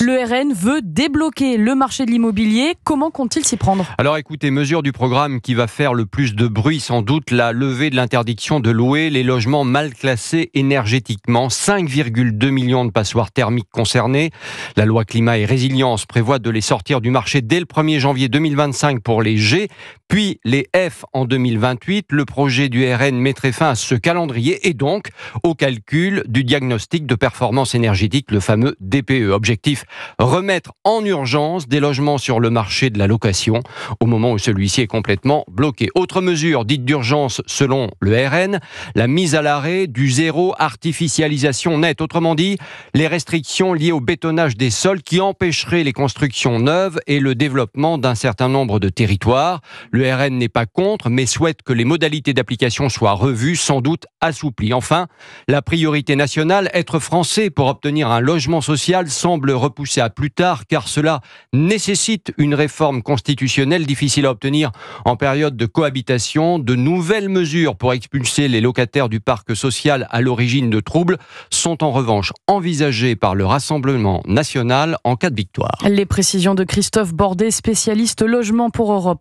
Le RN veut débloquer le marché de l'immobilier. Comment compte-t-il s'y prendre Alors écoutez, mesure du programme qui va faire le plus de bruit sans doute, la levée de l'interdiction de louer les logements mal classés énergétiquement. 5,2 millions de passoires thermiques concernées. La loi climat et résilience prévoit de les sortir du marché dès le 1er janvier 2025 pour les G, puis les F en 2028. Le projet du RN mettrait fin à ce calendrier et donc au calcul du diagnostic de performance énergétique, le fameux DPE, objectif remettre en urgence des logements sur le marché de la location au moment où celui-ci est complètement bloqué. Autre mesure dite d'urgence selon le RN, la mise à l'arrêt du zéro artificialisation nette. Autrement dit, les restrictions liées au bétonnage des sols qui empêcheraient les constructions neuves et le développement d'un certain nombre de territoires. Le RN n'est pas contre, mais souhaite que les modalités d'application soient revues, sans doute assouplies. Enfin, la priorité nationale, être français pour obtenir un logement social, semble repoussé à plus tard car cela nécessite une réforme constitutionnelle difficile à obtenir en période de cohabitation. De nouvelles mesures pour expulser les locataires du parc social à l'origine de troubles sont en revanche envisagées par le Rassemblement national en cas de victoire. Les précisions de Christophe Bordet, spécialiste logement pour Europe.